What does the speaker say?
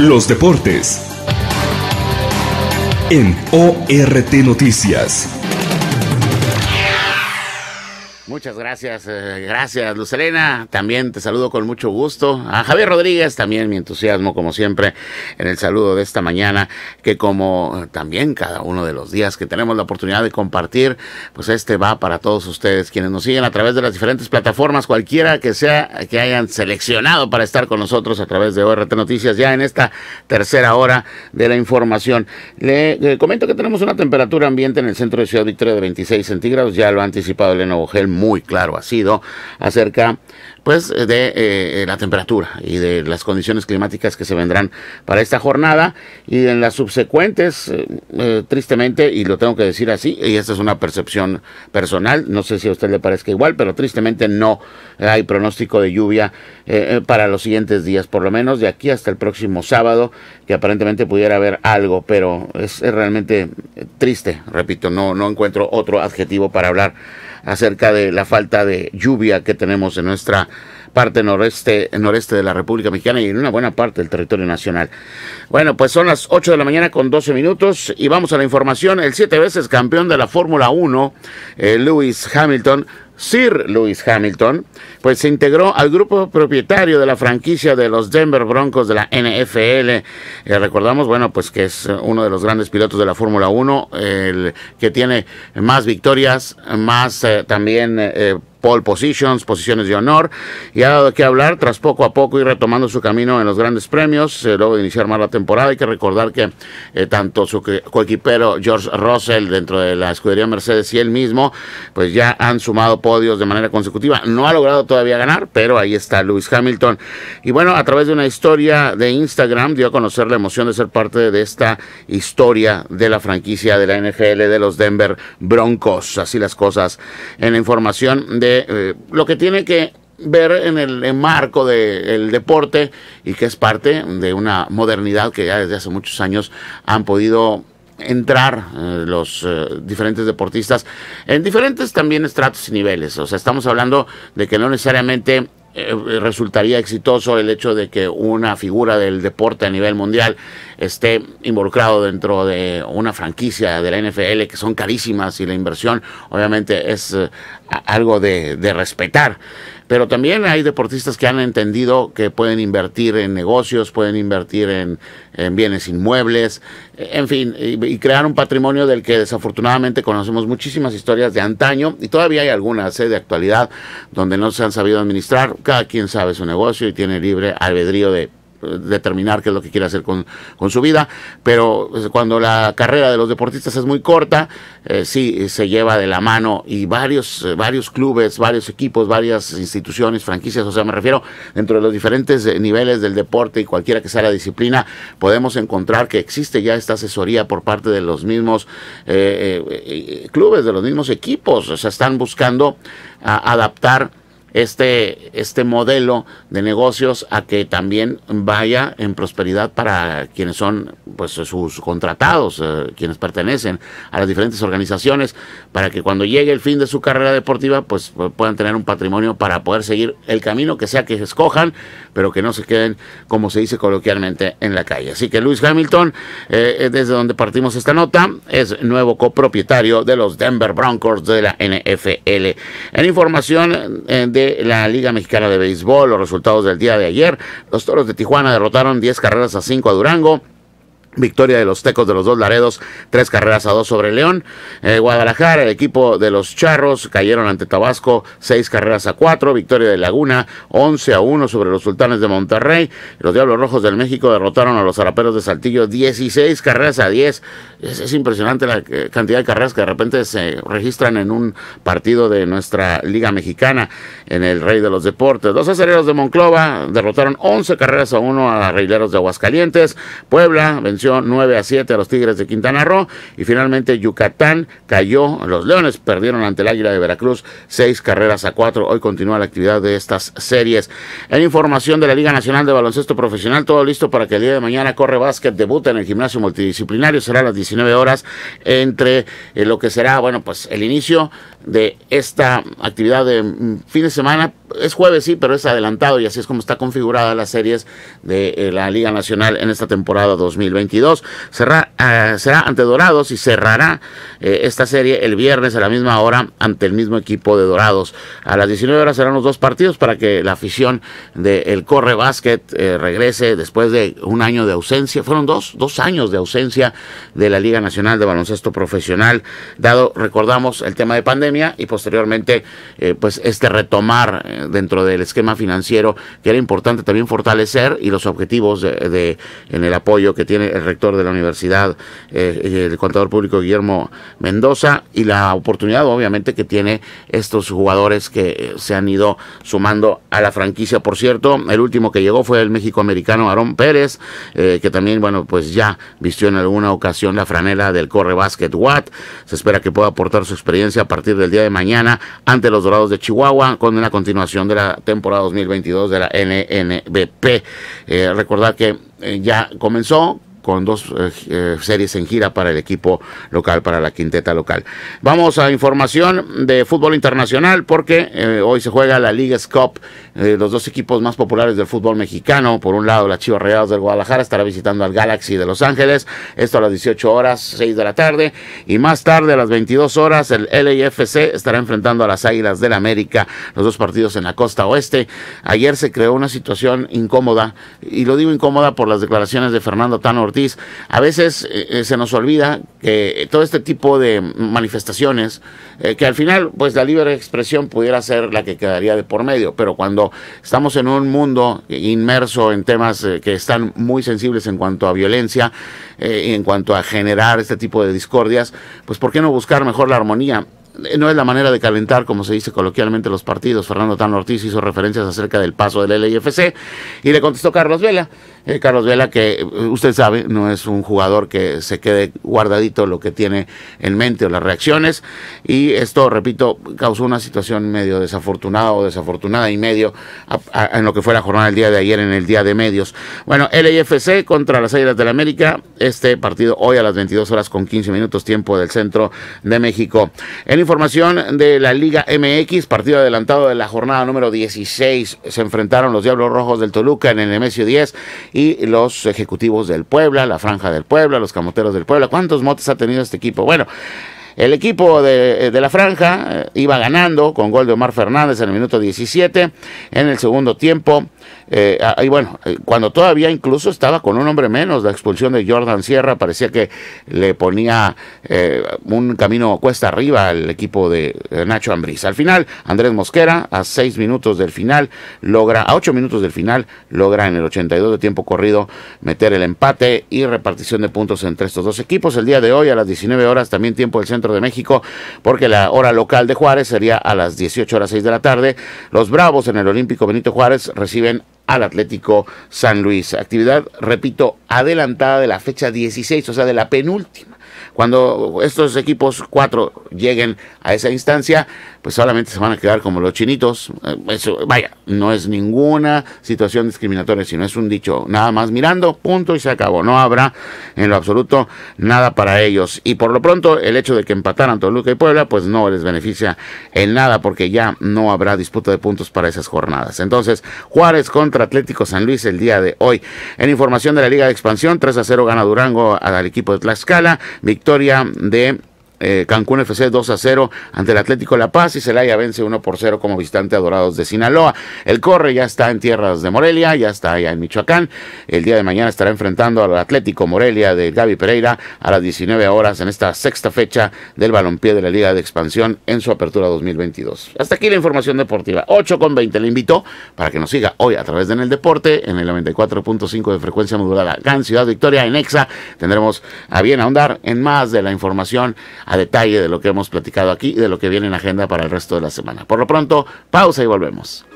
Los deportes en ORT Noticias. Muchas gracias, eh, gracias Lucelena, también te saludo con mucho gusto. A Javier Rodríguez también mi entusiasmo como siempre en el saludo de esta mañana, que como también cada uno de los días que tenemos la oportunidad de compartir, pues este va para todos ustedes quienes nos siguen a través de las diferentes plataformas, cualquiera que sea que hayan seleccionado para estar con nosotros a través de ORT Noticias ya en esta tercera hora de la información. Le, comento que tenemos una temperatura ambiente en el centro de Ciudad Victoria de 26 centígrados, ya lo ha anticipado Elena Ogel muy claro ha sido acerca pues de eh, la temperatura y de las condiciones climáticas que se vendrán para esta jornada y en las subsecuentes eh, eh, tristemente y lo tengo que decir así y esta es una percepción personal no sé si a usted le parezca igual pero tristemente no hay pronóstico de lluvia para los siguientes días por lo menos de aquí hasta el próximo sábado que aparentemente pudiera haber algo pero es, realmente triste repito no no encuentro otro adjetivo para hablar acerca de la falta de lluvia que tenemos en nuestra parte noreste, noreste de la República Mexicana y en una buena parte del territorio nacional. Bueno, pues son las 8 de la mañana con 12 minutos y vamos a la información. El siete veces campeón de la Fórmula 1, eh, Lewis Hamilton, Sir Lewis Hamilton, pues se integró al grupo propietario de la franquicia de los Denver Broncos de la NFL. Eh, recordamos, bueno, pues que es eh, uno de los grandes pilotos de la Fórmula 1, el que tiene más victorias, más eh, también pole positions, posiciones de honor, y ha dado que hablar tras poco a poco ir retomando su camino en los grandes premios, eh, luego de iniciar más la temporada. Hay que recordar que eh, tanto su coequipero George Russell dentro de la escudería Mercedes y él mismo, pues ya han sumado podios de manera consecutiva. No ha logrado todavía ganar, pero ahí está Lewis Hamilton. Y bueno, a través de una historia de Instagram dio a conocer la emoción de ser parte de esta historia de la franquicia de la NFL de los Denver Broncos. Así las cosas. En la información de eh, lo que tiene que ver en el marco del deporte y que es parte de una modernidad que ya desde hace muchos años han podido entrar eh, los eh, diferentes deportistas en diferentes también estratos y niveles. O sea, estamos hablando de que no necesariamente eh, resultaría exitoso el hecho de que una figura del deporte a nivel mundial esté involucrado dentro de una franquicia de la NFL que son carísimas y la inversión obviamente es eh, algo de respetar. Pero también hay deportistas que han entendido que pueden invertir en negocios, pueden invertir en, bienes inmuebles, en fin, y, crear un patrimonio del que desafortunadamente conocemos muchísimas historias de antaño y todavía hay algunas ¿eh? de actualidad donde no se han sabido administrar. Cada quien sabe su negocio y tiene libre albedrío de determinar qué es lo que quiere hacer con, su vida, pero pues, cuando la carrera de los deportistas es muy corta, eh, sí se lleva de la mano y varios, eh, varios clubes, varios equipos, varias instituciones, franquicias, o sea, me refiero, dentro de los diferentes eh, niveles del deporte y cualquiera que sea la disciplina, podemos encontrar que existe ya esta asesoría por parte de los mismos clubes, de los mismos equipos, o sea, están buscando adaptar este, este modelo de negocios a que también vaya en prosperidad para quienes son pues, sus contratados, eh, quienes pertenecen a las diferentes organizaciones, para que cuando llegue el fin de su carrera deportiva pues, puedan tener un patrimonio para poder seguir el camino que sea que escojan, pero que no se queden, como se dice coloquialmente, en la calle. Así que Luis Hamilton, eh, eh, desde donde partimos esta nota, es nuevo copropietario de los Denver Broncos de la NFL. En información de la Liga Mexicana de Béisbol. Los resultados del día de ayer, los Toros de Tijuana derrotaron 10 carreras a 5 a Durango. Victoria de los Tecos de los Dos Laredos, tres carreras a dos sobre León. Eh, Guadalajara, el equipo de los Charros, cayeron ante Tabasco, seis carreras a cuatro. Victoria de Laguna, once a uno sobre los Sultanes de Monterrey. Los Diablos Rojos del México derrotaron a los Araperos de Saltillo, 16 carreras a 10. Es, impresionante la cantidad de carreras que de repente se registran en un partido de nuestra Liga Mexicana, en el Rey de los Deportes. dos Acereros de Monclova derrotaron once carreras a uno a Reileros de Aguascalientes. Puebla 9 a 7 a los Tigres de Quintana Roo y finalmente Yucatán cayó, los Leones perdieron ante el Águila de Veracruz 6 carreras a 4. Hoy continúa la actividad de estas series. En información de la Liga Nacional de Baloncesto Profesional, todo listo para que el día de mañana Corre Básquet debuta en el gimnasio multidisciplinario, será a las 19 horas entre eh, lo que será, bueno, pues el inicio de esta actividad de mm, fin de semana. Es jueves, sí, pero es adelantado y así es como está configurada las series de eh, la Liga Nacional en esta temporada 2020. Eh, será, ante Dorados y cerrará eh, esta serie el viernes a la misma hora ante el mismo equipo de Dorados. A las 19 horas serán los dos partidos para que la afición del Corre básquet eh, regrese después de un año de ausencia. Fueron dos, dos años de ausencia de la Liga Nacional de Baloncesto Profesional, dado, recordamos, el tema de pandemia y posteriormente, pues este retomar dentro del esquema financiero que era importante también fortalecer y los objetivos de en el apoyo que tiene el rector de la universidad, eh, el contador público Guillermo Mendoza, y la oportunidad obviamente que tiene estos jugadores que eh, se han ido sumando a la franquicia. Por cierto, el último que llegó fue el México-americano Aarón Pérez, eh, que también, bueno, pues ya vistió en alguna ocasión la franela del Corre Basket Watt. Se espera que pueda aportar su experiencia a partir del día de mañana ante los Dorados de Chihuahua con una continuación de la temporada 2022 de la NNBP. Recordad recordar que ya comenzó con dos eh, eh, series en gira para el equipo local, para la quinteta local. Vamos a información de fútbol internacional porque eh, hoy se juega la Liga Cup, los dos equipos más populares del fútbol mexicano. Por un lado, la Chivas Real del Guadalajara estará visitando al Galaxy de Los Ángeles, esto a las 18 horas, 6 de la tarde, y más tarde a las 22 horas el LIFC estará enfrentando a las Águilas del América, los dos partidos en la costa oeste. Ayer se creó una situación incómoda, y lo digo incómoda por las declaraciones de Fernando Tano a veces eh, eh, se nos olvida que todo este tipo de manifestaciones, eh, que al final, pues la libre expresión pudiera ser la que quedaría de por medio, pero cuando estamos en un mundo inmerso en temas que están muy sensibles en cuanto a violencia y en cuanto a generar este tipo de discordias, pues ¿por qué no buscar mejor la armonía? no es la manera de calentar, como se dice coloquialmente los partidos. Fernando Tano Ortiz hizo referencias acerca del paso del LIFC y le contestó Carlos Vela. Eh, Carlos Vela, que eh, usted sabe, no es un jugador que se quede guardadito lo que tiene en mente o las reacciones. Y esto, repito, causó una situación medio desafortunada o desafortunada y medio en lo que fue la jornada del día de ayer en el día de medios. Bueno, LFC contra las Águilas del la América. Este partido hoy a las 22 horas con 15 minutos, tiempo del centro de México. En información de la Liga MX, partido adelantado de la jornada número 16, se enfrentaron los Diablos Rojos del Toluca en el Nemesio 10 y los ejecutivos del Puebla, la Franja del Puebla, los Camoteros del Puebla. ¿Cuántos motes ha tenido este equipo? Bueno. El equipo de, eh, de, la franja eh, iba ganando con gol de Omar Fernández en el minuto 17. En el segundo tiempo, eh, ah, y bueno, eh, cuando todavía incluso estaba con un hombre menos, la expulsión de Jordan Sierra parecía que le ponía eh, un camino cuesta arriba al equipo de Nacho Ambriz. Al final, Andrés Mosquera, a seis minutos del final, logra, a ocho minutos del final, logra en el 82 de tiempo corrido meter el empate y repartición de puntos entre estos dos equipos. El día de hoy, a las 19 horas, también tiempo del centro de México, porque la hora local de Juárez sería a las 18 horas 6 de la tarde. Los Bravos en el Olímpico Benito Juárez reciben al Atlético San Luis. Actividad, repito, adelantada de la fecha 16, o sea, de la penúltima cuando estos equipos cuatro lleguen a esa instancia, pues solamente se van a quedar como los chinitos. Eh, eso, vaya, no es ninguna situación discriminatoria, sino es un dicho, nada más mirando, punto y se acabó. No habrá en lo absoluto nada para ellos. Y por lo pronto, el hecho de que empataran Toluca y Puebla, pues no les beneficia en nada porque ya no habrá disputa de puntos para esas jornadas. Entonces, Juárez contra Atlético San Luis el día de hoy. En información de la Liga de Expansión, 3 a 0 gana Durango al equipo de Tlaxcala victoria de eh, Cancún FC 2 a 0 ante el Atlético La Paz y Celaya vence 1 por 0 como visitante a Dorados de Sinaloa. El Corre ya está en tierras de Morelia, ya está allá en Michoacán. El día de mañana estará enfrentando al Atlético Morelia de Gaby Pereira a las 19 horas en esta sexta fecha del balompié de la Liga de Expansión en su apertura 2022. Hasta aquí la información deportiva. 8 con 20 le invito para que nos siga hoy a través de En el Deporte en el 94.5 de frecuencia modulada. Gran Ciudad Victoria en Exa. Tendremos a bien ahondar en más de la información a detalle de lo que hemos platicado aquí y de lo que viene en agenda para el resto de la semana. Por lo pronto, pausa y volvemos.